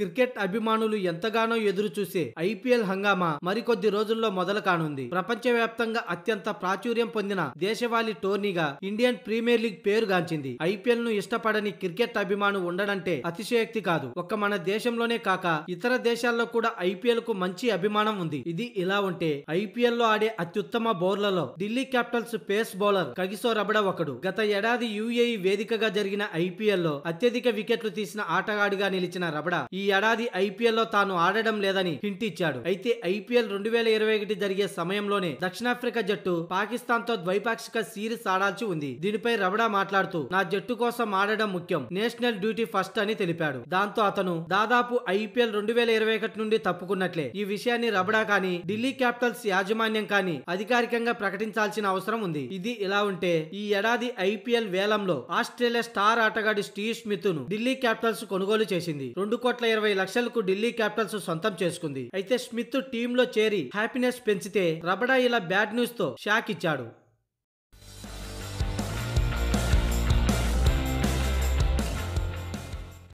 cricket అభిమానులు ఎంతగానో ఎదురుచూసే IPL హంగామా మరికొద్ది రోజుల్లో మొదలు కానుంది ప్రపంచవ్యాప్తంగా అత్యంత ప్రాచుర్యం పొందిన దేశవాళీ టోర్నీగా ఇండియన్ ప్రీమియర్ లీగ్ పేరుగాంచింది ఐపీఎల్ ను ఇష్టపడని క్రికెట్ అభిమాను ఉండడంటే అతిశయోక్తి కాదు ఒక్క మన దేశంలోనే కాక ఇతర దేశాల్లో కూడా ఐపీఎల్ కు మంచి అభిమానం ఉంది ఇది ఇలా ఉంటే ఐపీఎల్ లో ఆడే అత్యుత్తమ బౌలర్లలో Delhi Capitals pace bowler Kagiso Rabada ఒకడు గత ఏడాది యుఏఈ వేదికగా జరిగిన ఐపీఎల్ లో అత్యధిక వికెట్లు తీసిన ఆటగాడిగా నిలిచిన రబడ ఈ ఏడాది ఐపీఎల్లో తాను ఆడడం లేదని హింట్ ఇచ్చాడు అయితే ఐపీఎల్ రెండు వేల ఇరవై ఒకటి జరిగే సమయంలోనే దక్షిణాఫ్రికా జట్టు పాకిస్తాన్ తో ద్వైపాక్షిక సిరీస్ ఆడాల్సి ఉంది దీనిపై రబడా మాట్లాడుతూ నా జట్టు కోసం ఆడడం ముఖ్యం నేషనల్ డ్యూటీ ఫస్ట్ అని తెలిపాడు దాంతో అతను దాదాపు ఐపీఎల్ రెండు వేల ఇరవై ఒకటి నుండి తప్పుకున్నట్లే ఈ విషయాన్ని రబడా కానీ ఢిల్లీ క్యాపిటల్స్ యాజమాన్యం కానీ అధికారికంగా ప్రకటించాల్సిన అవసరం ఉంది ఇది ఇలా ఉంటే ఈ ఏడాది ఐపీఎల్ వేలంలో ఆస్ట్రేలియా స్టార్ ఆటగాడి స్టీవ్ స్మిత్ ను ఢిల్లీ క్యాపిటల్స్ కొనుగోలు చేసింది రెండు కోట్ల ఇరవై ఇరవై లక్షలకు ఢిల్లీ క్యాపిటల్స్ సొంతం చేసుకుంది అయితే స్మిత్ టీంలో చేరి హ్యాపీనెస్ పెంచితే రబడా ఇలా బ్యాడ్ న్యూస్ తో షాక్ ఇచ్చాడు